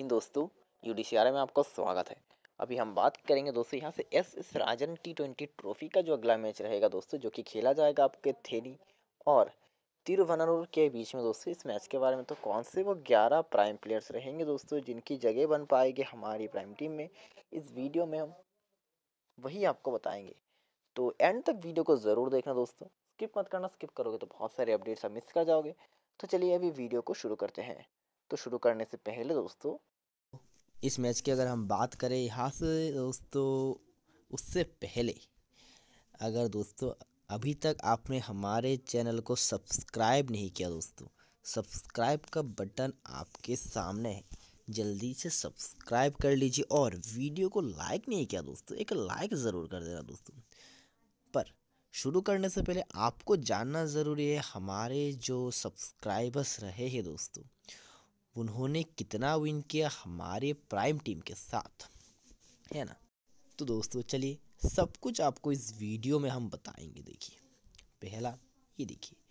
इन दोस्तों यू में आपका स्वागत है अभी हम बात करेंगे दोस्तों यहाँ से S S Rajan T twenty trophy का जो अगला मैच रहेगा दोस्तों जो कि खेला जाएगा आपके थेनी और तिरुवनरूर के बीच में दोस्तों इस मैच के बारे में तो कौन से वो ग्यारह प्राइम प्लेयर्स रहेंगे दोस्तों जिनकी जगह बन पाएगी हमारी प्राइम टीम में इस वीडियो में हम वही आपको बताएंगे तो एंड तक वीडियो को ज़रूर देखना दोस्तों स्किप मत करना स्किप करोगे तो बहुत सारे अपडेट्स आप मिस कर जाओगे तो चलिए अभी वीडियो को शुरू करते हैं तो शुरू करने से पहले दोस्तों इस मैच की अगर हम बात करें यहाँ से दोस्तों उससे पहले अगर दोस्तों अभी तक आपने हमारे चैनल को सब्सक्राइब नहीं किया दोस्तों सब्सक्राइब का बटन आपके सामने है जल्दी से सब्सक्राइब कर लीजिए और वीडियो को लाइक नहीं किया दोस्तों एक लाइक ज़रूर कर देना दोस्तों पर शुरू करने से पहले आपको जानना ज़रूरी है हमारे जो सब्सक्राइबर्स रहे हैं दोस्तों उन्होंने कितना विन किया हमारे प्राइम टीम के साथ है ना तो दोस्तों चलिए सब कुछ आपको इस वीडियो में हम बताएंगे देखिए पहला ये देखिए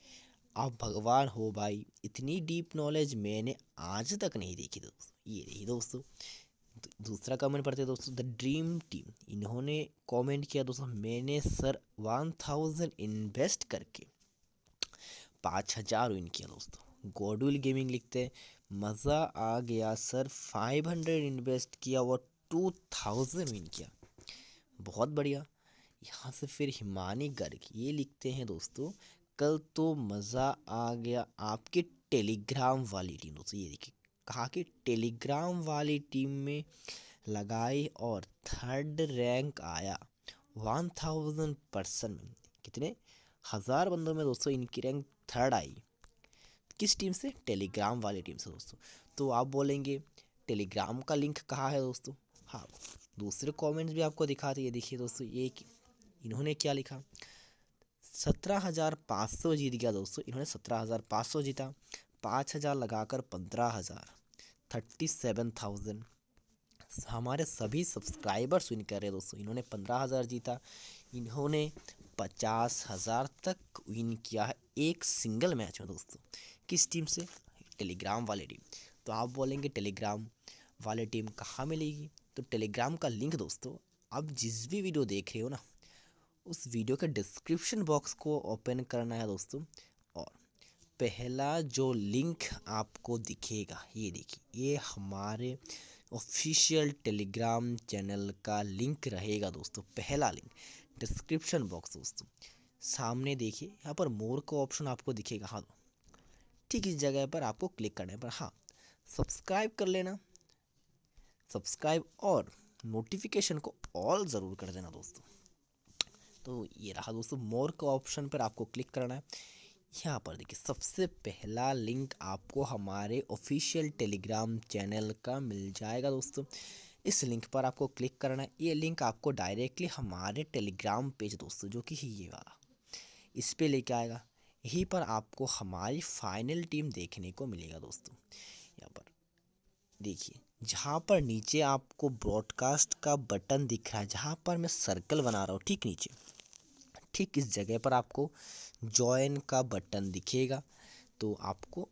आप भगवान हो भाई इतनी डीप नॉलेज मैंने आज तक नहीं देखी दोस्तों ये रही दोस्तों दूसरा कमेंट पढ़ते दोस्तों द ड्रीम टीम इन्होंने कमेंट किया दोस्तों मैंने सर वन थाउजेंड इन्वेस्ट करके पाँच हज़ार विन किया दोस्तों गोडविल गेमिंग लिखते हैं मज़ा आ गया सर फाइव हंड्रेड इन्वेस्ट किया और टू थाउजेंड विन किया बहुत बढ़िया यहाँ से फिर हिमानी गर्ग ये लिखते हैं दोस्तों कल तो मज़ा आ गया आपके टेलीग्राम वाली टीम दोस्तों ये देखिए कहा कि टेलीग्राम वाली टीम में लगाई और थर्ड रैंक आया वन थाउजेंड परसेंट कितने हज़ार बंदों में दोस्तों इनकी रैंक थर्ड आई किस टीम से टेलीग्राम वाली टीम से दोस्तों तो आप बोलेंगे टेलीग्राम का लिंक कहाँ है दोस्तों हाँ दूसरे कमेंट्स भी आपको दिखाते ये देखिए दोस्तों ये इन्होंने क्या लिखा सत्रह हज़ार पाँच सौ जीत गया दोस्तों इन्होंने सत्रह हज़ार पाँच सौ जीता पाँच हज़ार लगाकर पंद्रह हज़ार थर्टी सेवन थाउजेंड हमारे सभी सब्सक्राइबर्स विन कर रहे दोस्तों इन्होंने पंद्रह हज़ार जीता इन्होंने पचास हज़ार तक विन किया है एक सिंगल मैच में दोस्तों किस टीम से टेलीग्राम वाली टीम तो आप बोलेंगे टेलीग्राम वाली टीम कहाँ मिलेगी तो टेलीग्राम का लिंक दोस्तों आप जिस भी वीडियो देख रहे हो ना उस वीडियो के डिस्क्रिप्शन बॉक्स को ओपन करना है दोस्तों और पहला जो लिंक आपको दिखेगा ये देखिए ये हमारे ऑफिशियल टेलीग्राम चैनल का लिंक रहेगा दोस्तों पहला लिंक डिस्क्रिप्शन बॉक्स दोस्तों सामने देखिए यहाँ पर मोर का ऑप्शन आपको दिखेगा हाँ ठीक इस जगह पर आपको क्लिक करने पर हाँ सब्सक्राइब कर लेना सब्सक्राइब और नोटिफिकेशन को ऑल ज़रूर कर देना दोस्तों तो ये रहा दोस्तों मोर का ऑप्शन पर आपको क्लिक करना है यहाँ पर देखिए सबसे पहला लिंक आपको हमारे ऑफिशियल टेलीग्राम चैनल का मिल जाएगा दोस्तों इस लिंक पर आपको क्लिक करना है ये लिंक आपको डायरेक्टली हमारे टेलीग्राम पेज दोस्तों जो कि ये वाला इस पर लेके आएगा यहीं पर आपको हमारी फाइनल टीम देखने को मिलेगा दोस्तों यहाँ पर देखिए जहाँ पर नीचे आपको ब्रॉडकास्ट का बटन दिख रहा है जहाँ पर मैं सर्कल बना रहा हूँ ठीक नीचे ठीक इस जगह पर आपको जॉइन का बटन दिखेगा तो आपको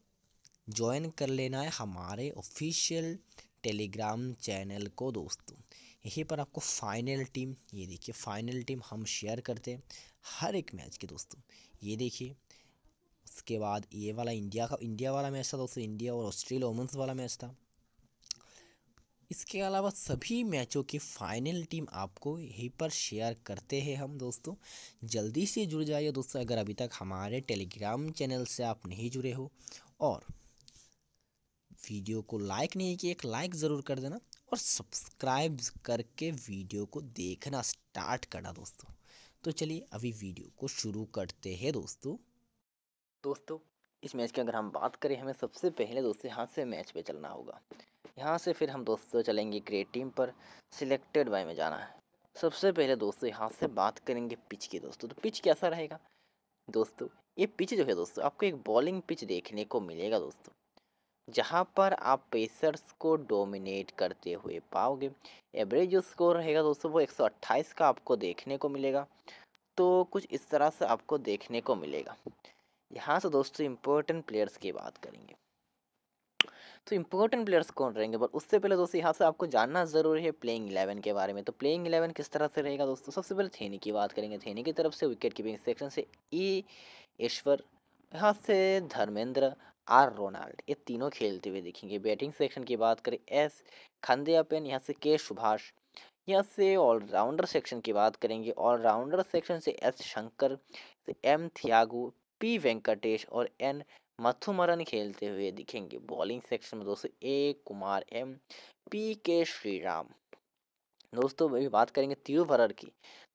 ज्वाइन कर लेना है हमारे ऑफिशियल टेलीग्राम चैनल को दोस्तों यहीं पर आपको फाइनल टीम ये देखिए फाइनल टीम हम शेयर करते हैं हर एक मैच के दोस्तों ये देखिए उसके बाद ये वाला इंडिया का इंडिया वाला मैच था दोस्तों इंडिया और ऑस्ट्रेलिया वुमेंस वाला मैच था इसके अलावा सभी मैचों की फाइनल टीम आपको यहीं पर शेयर करते हैं हम दोस्तों जल्दी से जुड़ जाइए दोस्तों अगर अभी तक हमारे टेलीग्राम चैनल से आप नहीं जुड़े हो और वीडियो को लाइक नहीं किया एक लाइक ज़रूर कर देना और सब्सक्राइब करके वीडियो को देखना स्टार्ट करना दोस्तों तो चलिए अभी वीडियो को शुरू करते हैं दोस्तों दोस्तों इस मैच की अगर हम बात करें हमें सबसे पहले दोस्तों यहाँ से मैच पे चलना होगा यहाँ से फिर हम दोस्तों चलेंगे क्रिएट टीम पर सिलेक्टेड बाय में जाना है सबसे पहले दोस्तों यहाँ से बात करेंगे पिच की दोस्तों तो पिच कैसा रहेगा दोस्तों ये पिच जो है दोस्तों आपको एक बॉलिंग पिच देखने को मिलेगा दोस्तों जहाँ पर आप पेसर्स को डोमिनेट करते हुए पाओगे एवरेज जो स्कोर रहेगा दोस्तों वो 128 का आपको देखने को मिलेगा तो कुछ इस तरह से आपको देखने को मिलेगा यहाँ से दोस्तों इम्पोर्टेंट प्लेयर्स की बात करेंगे तो इम्पोर्टेंट प्लेयर्स कौन रहेंगे बट उससे पहले दोस्तों यहाँ से आपको जानना ज़रूरी है प्लेइंग इलेवन के बारे में तो प्लेइंग इलेवन किस तरह से रहेगा दोस्तों सबसे पहले थेनी की बात करेंगे थेनी की तरफ से विकेट कीपिंग सेक्शन से ई e, ईश्वर यहाँ से धर्मेंद्र आर रोनाल्ड ये तीनों खेलते हुए देखेंगे बैटिंग सेक्शन की बात करें एस खंदिया पेन यहाँ से के सुभाष यहाँ से ऑलराउंडर सेक्शन की बात करेंगे ऑलराउंडर सेक्शन से एस शंकर से एम थियागो पी वेंकटेश और एन मथुमरन खेलते हुए दिखेंगे बॉलिंग सेक्शन में दोस्तों ए कुमार एम पी के श्रीराम दोस्तों अभी बात करेंगे तिरुवरर की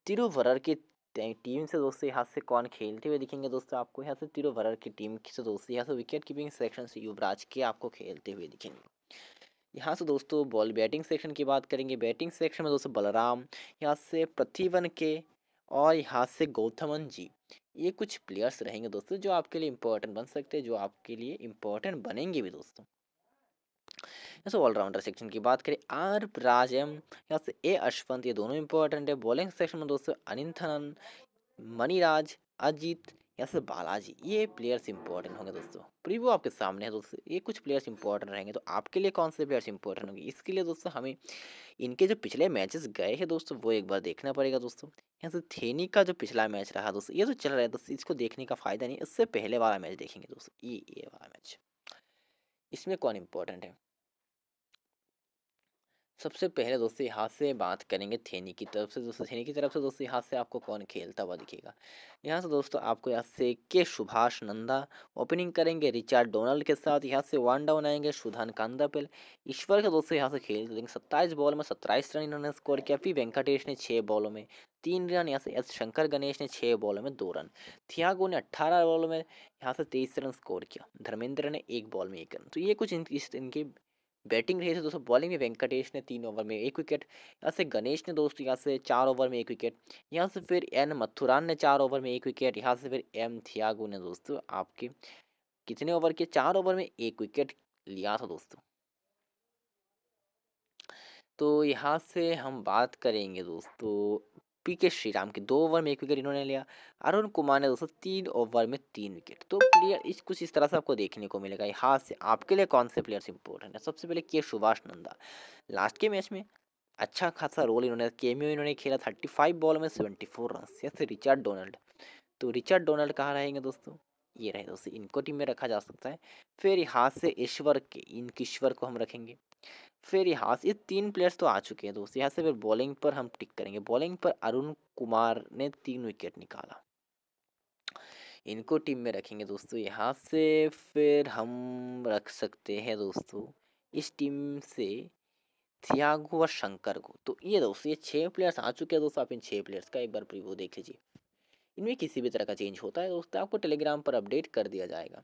तिरुवरर की टीम से दोस्तों यहाँ से कौन खेलते हुए दिखेंगे दोस्तों आपको यहाँ से तिरुवरर की टीम से दोस्तों यहाँ से विकेट कीपिंग सेक्शन से युवराज के आपको खेलते हुए दिखेंगे यहाँ से दोस्तों बॉल बैटिंग सेक्शन की बात करेंगे बैटिंग सेक्शन में दोस्तों बलराम यहाँ से प्रतिवन के और यहाँ से गौतमन जी ये कुछ प्लेयर्स रहेंगे दोस्तों जो आपके लिए इम्पोर्टेंट बन सकते हैं जो आपके लिए इम्पोर्टेंट बनेंगे भी दोस्तों यहाँ से ऑलराउंडर सेक्शन की बात करें आर राज एम यहाँ से ए अश्वंत ये दोनों इम्पोर्टेंट है बॉलिंग सेक्शन में दोस्तों अनिंथन मणिराज अजीत एस बालाजी ये प्लेयर्स इंपॉर्टेंट होंगे दोस्तों प्रीव्यू आपके सामने है दोस्तों ये कुछ प्लेयर्स इंपॉर्टेंट रहेंगे तो आपके लिए कौन से प्लेयर्स इंपॉर्टेंट होंगे इसके लिए दोस्तों हमें इनके जो पिछले मैचेस गए हैं दोस्तों वो एक बार देखना पड़ेगा दोस्तों यहाँ से थेनी का जो पिछला मैच रहा दोस्तों ये तो चल रहा है दोस्तों इसको देखने का फ़ायदा नहीं इससे पहले वाला मैच देखेंगे दोस्तों ये ये वाला मैच इसमें कौन इंपॉर्टेंट है सबसे पहले दोस्तों यहाँ से बात करेंगे थेनी की तरफ से दोस्तों थेनी की तरफ से दोस्तों यहाँ से आपको कौन खेलता हुआ दिखेगा यहाँ से दोस्तों आपको यहाँ से के सुभाष नंदा ओपनिंग करेंगे रिचार्ड डोनाल्ड के साथ यहाँ से वन डाउन आएंगे सुधान कांदा पेल ईश्वर का दोस्तों यहाँ से खेल देंगे सत्ताईस बॉल में सत्ताईस रन इन्होंने स्कोर किया फिर वेंकटेश ने छः बॉलों में तीन रन यहाँ से एस शंकर गणेश ने छः बॉलों में दो रन थियागो ने अट्ठारह बॉलों में यहाँ से तेईस रन स्कोर किया धर्मेंद्र ने एक बॉल में एक रन तो ये कुछ इनकी इस इनके बैटिंग रही थी दोस्तों बॉलिंग में वेंकटेश ने तीन ओवर में एक विकेट यहाँ से गणेश ने दोस्तों यहाँ से चार ओवर में एक विकेट यहाँ से फिर एन मथुरान ने चार ओवर में एक विकेट यहाँ से फिर एम थियागो ने दोस्तों आपके कितने ओवर के चार ओवर में एक विकेट लिया था दोस्तों तो यहाँ से हम बात करेंगे दोस्तों पी के श्रीराम के दो ओवर में एक विकेट इन्होंने लिया अरुण कुमार ने दोस्तों तीन ओवर में तीन विकेट तो प्लेयर इस कुछ इस तरह से आपको देखने को मिलेगा यहाँ से आपके लिए कौन से प्लेयर्स इंपॉर्टेंट है सबसे पहले के सुभाष नंदा लास्ट के मैच में अच्छा खासा रोल इन्होंने केमियो इन्होंने खेला थर्टी फाइव बॉल में सेवेंटी फोर रन जैसे रिचर्ड डोनल्ड तो रिचर्ड डोनल्ड कहाँ रहेंगे दोस्तों ये रहे दोस्तों इनको टीम में रखा जा सकता है फिर यहाँ से ईश्वर के इन किश्वर को हम रखेंगे फिर यहाँ से ये तीन प्लेयर्स तो आ चुके हैं दोस्त यहाँ से फिर बॉलिंग पर हम टिक करेंगे बॉलिंग पर अरुण कुमार ने तीन विकेट निकाला इनको टीम में रखेंगे दोस्तों यहाँ से फिर हम रख सकते हैं दोस्तों इस टीम से थियागो और शंकर को तो ये दोस्तों ये छः प्लेयर्स आ चुके हैं दोस्तों आप इन छः प्लेयर्स का एक बार प्रिव्यू देख लीजिए इनमें किसी भी तरह का चेंज होता है दोस्तों आपको टेलीग्राम पर अपडेट कर दिया जाएगा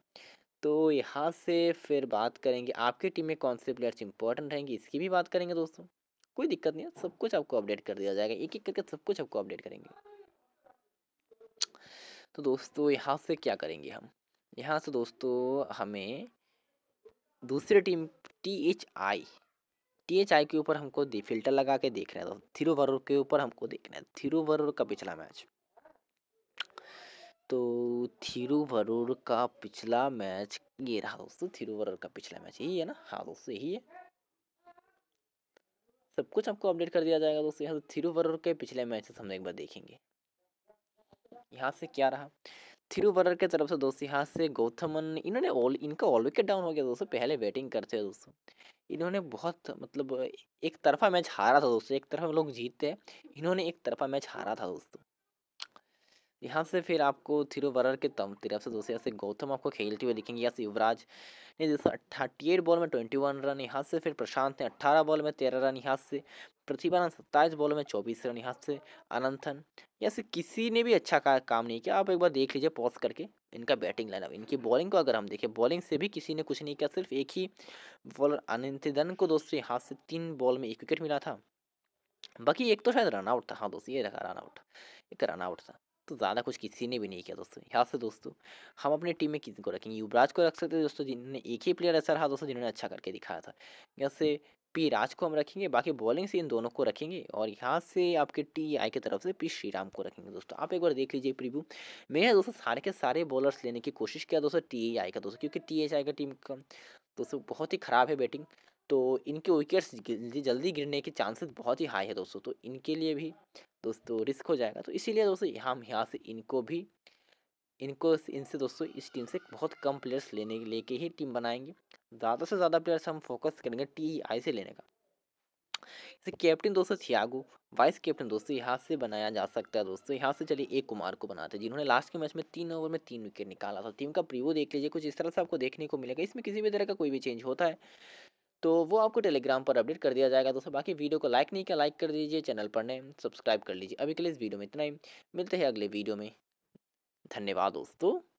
तो यहाँ से फिर बात करेंगे आपके टीम में कौन से प्लेयर्स इंपॉर्टेंट रहेंगे इसकी भी बात करेंगे दोस्तों कोई दिक्कत नहीं है सब कुछ आपको अपडेट कर दिया जाएगा एक एक करके सब कुछ आपको अपडेट करेंगे तो दोस्तों यहाँ से क्या करेंगे हम यहाँ से दोस्तों हमें दूसरे team T H I T H I के ऊपर हमको फिल्टर लगा के देखना है थिरो थिरुवरूर के ऊपर हमको देखना है थिरुवरुर का पिछला मैच तो थिरुवरूर का पिछला मैच ये रहा दोस्तों थिरुवरूर का पिछला मैच यही है ना हाँ दोस्तों यही है सब कुछ आपको अपडेट कर दिया जाएगा दोस्तों यहाँ से थिरुवरूर के पिछले मैच हम एक बार देखेंगे यहाँ से क्या रहा थिरुवरर के तरफ से दोस्तों यहाँ से गौथमन इन्होंने ऑल इनका ऑल विकेट डाउन हो गया दोस्तों पहले बैटिंग करते हैं दोस्तों इन्होंने बहुत मतलब एक तरफा मैच हारा था दोस्तों एक तरफा लोग जीतते हैं इन्होंने एक तरफा मैच हारा था दोस्तों यहाँ से फिर आपको थिरुवरर के तम तरफ से दूसरे से गौतम आपको खेलते हुए दिखेंगे यहाँ से युवराज ने जैसे अट्ठाटी एट बॉल में ट्वेंटी वन रन यहाँ से फिर प्रशांत ने अट्ठारह बॉल में तेरह रन यहाँ से प्रतिभा सत्ताईस बॉल में चौबीस रन यहाँ से अनंथन यहाँ से किसी ने भी अच्छा का, काम नहीं किया आप एक बार देख लीजिए पॉज करके इनका बैटिंग लाइनअप इनकी बॉलिंग को अगर हम देखें बॉलिंग से भी किसी ने कुछ नहीं किया सिर्फ एक ही बॉलर अनंतन को दोस्तों यहाँ से तीन बॉल में एक विकेट मिला था बाकी एक तो शायद रनआउट था हाँ दोस्त ये रखा रन आउट एक रन आउट था तो ज़्यादा कुछ किसी ने भी नहीं किया दोस्तों यहाँ से दोस्तों हम अपने टीम में किसी को रखेंगे युवराज को रख सकते हैं दोस्तों जिन्होंने एक ही प्लेयर ऐसा रहा दोस्तों जिन्होंने अच्छा करके दिखाया था यहाँ से पी राज को हम रखेंगे बाकी बॉलिंग से इन दोनों को रखेंगे और यहाँ से आपके टी आई की तरफ से पी श्रीराम को रखेंगे दोस्तों आप एक बार देख लीजिए प्रीव्यू मैंने दोस्तों सारे के सारे बॉलर्स लेने की कोशिश किया दोस्तों टी आई का दोस्तों क्योंकि टी एच आई का टीम का दोस्तों बहुत ही ख़राब है बैटिंग तो इनके विकेट्स जल्दी गिरने के चांसेस बहुत ही हाई है दोस्तों तो इनके लिए भी दोस्तों रिस्क हो जाएगा तो इसीलिए दोस्तों हम यहाँ से इनको भी इनको इनसे दोस्तों इस टीम से बहुत कम प्लेयर्स लेने लेके ही टीम बनाएंगे ज़्यादा से ज़्यादा प्लेयर्स हम फोकस करेंगे टी आई से लेने का इसे कैप्टन दोस्तों थियागो वाइस कैप्टन दोस्तों यहाँ से बनाया जा सकता है दोस्तों यहाँ से चलिए एक कुमार को बनाते हैं जिन्होंने लास्ट के मैच में तीन ओवर में तीन विकेट निकाला था टीम का प्रीव्यू देख लीजिए कुछ इस तरह से आपको देखने को मिलेगा इसमें किसी भी तरह का कोई भी चेंज होता है तो वो आपको टेलीग्राम पर अपडेट कर दिया जाएगा दोस्तों बाकी वीडियो को लाइक नहीं किया लाइक कर दीजिए चैनल पर नए सब्सक्राइब कर लीजिए अभी के लिए इस वीडियो में इतना ही मिलते हैं अगले वीडियो में धन्यवाद दोस्तों